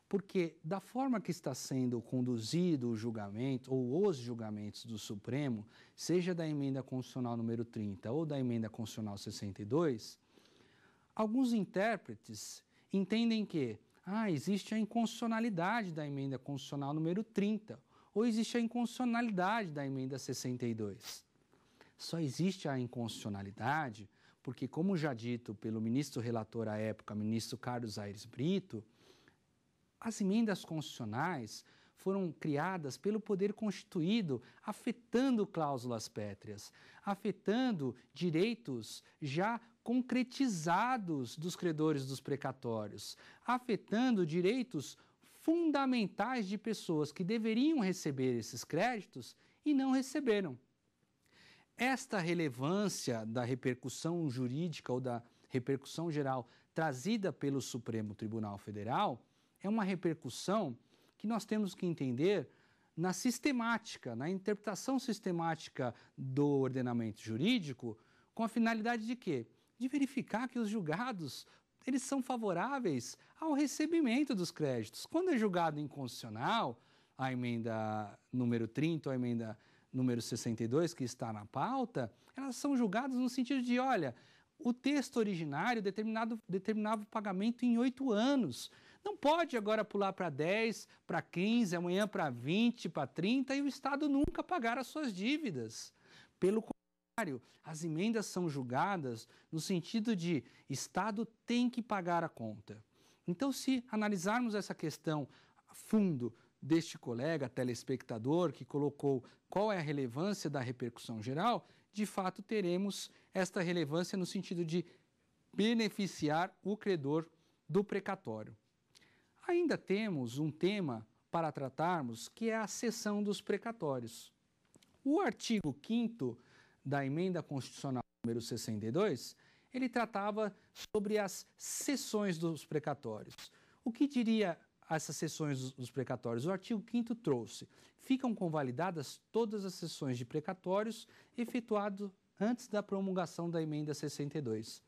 porque da forma que está sendo conduzido o julgamento ou os julgamentos do Supremo, seja da emenda constitucional número 30 ou da emenda constitucional 62, Alguns intérpretes entendem que ah, existe a inconstitucionalidade da emenda constitucional número 30 ou existe a inconstitucionalidade da emenda 62. Só existe a inconstitucionalidade porque, como já dito pelo ministro relator à época, ministro Carlos Aires Brito, as emendas constitucionais foram criadas pelo poder constituído, afetando cláusulas pétreas, afetando direitos já concretizados dos credores dos precatórios, afetando direitos fundamentais de pessoas que deveriam receber esses créditos e não receberam. Esta relevância da repercussão jurídica ou da repercussão geral trazida pelo Supremo Tribunal Federal é uma repercussão que nós temos que entender na sistemática, na interpretação sistemática do ordenamento jurídico, com a finalidade de quê? de verificar que os julgados eles são favoráveis ao recebimento dos créditos. Quando é julgado inconstitucional, a emenda número 30 ou a emenda número 62 que está na pauta, elas são julgadas no sentido de, olha, o texto originário determinado, determinava o pagamento em oito anos. Não pode agora pular para 10, para 15, amanhã para 20, para 30 e o Estado nunca pagar as suas dívidas. Pelo contrário, as emendas são julgadas no sentido de Estado tem que pagar a conta. Então, se analisarmos essa questão a fundo deste colega telespectador que colocou qual é a relevância da repercussão geral, de fato teremos esta relevância no sentido de beneficiar o credor do precatório. Ainda temos um tema para tratarmos que é a cessão dos precatórios. O artigo 5 da Emenda Constitucional número 62, ele tratava sobre as sessões dos precatórios. O que diria essas sessões dos precatórios? O artigo 5 trouxe: ficam convalidadas todas as sessões de precatórios efetuado antes da promulgação da emenda 62.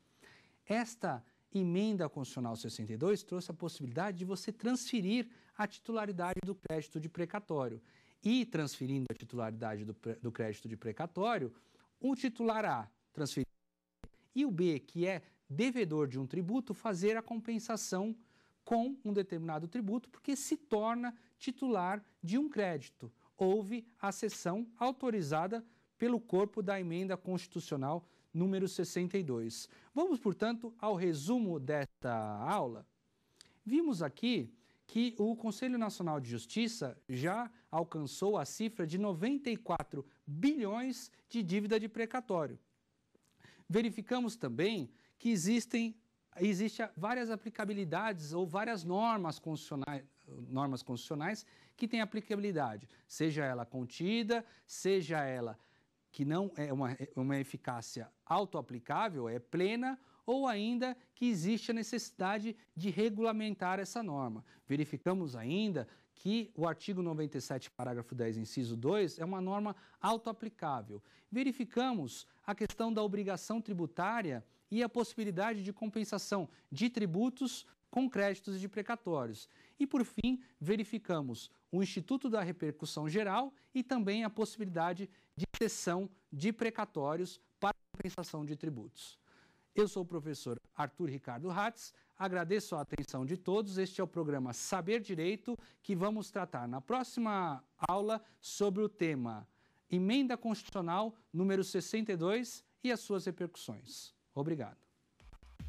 Esta emenda constitucional 62 trouxe a possibilidade de você transferir a titularidade do crédito de precatório. E transferindo a titularidade do, do crédito de precatório, o titular A transferir e o B, que é devedor de um tributo, fazer a compensação com um determinado tributo, porque se torna titular de um crédito. Houve a sessão autorizada pelo corpo da emenda constitucional número 62. Vamos, portanto, ao resumo desta aula. Vimos aqui que o Conselho Nacional de Justiça já alcançou a cifra de 94 bilhões de dívida de precatório. Verificamos também que existem existe várias aplicabilidades ou várias normas constitucionais, normas constitucionais que têm aplicabilidade, seja ela contida, seja ela que não é uma, é uma eficácia autoaplicável, é plena, ou ainda que existe a necessidade de regulamentar essa norma. Verificamos ainda que o artigo 97, parágrafo 10, inciso 2, é uma norma autoaplicável. Verificamos a questão da obrigação tributária e a possibilidade de compensação de tributos com créditos de precatórios. E, por fim, verificamos o Instituto da Repercussão Geral e também a possibilidade de cessão de precatórios para compensação de tributos. Eu sou o professor Arthur Ricardo Ratz, agradeço a atenção de todos. Este é o programa Saber Direito, que vamos tratar na próxima aula sobre o tema Emenda Constitucional número 62 e as suas repercussões. Obrigado.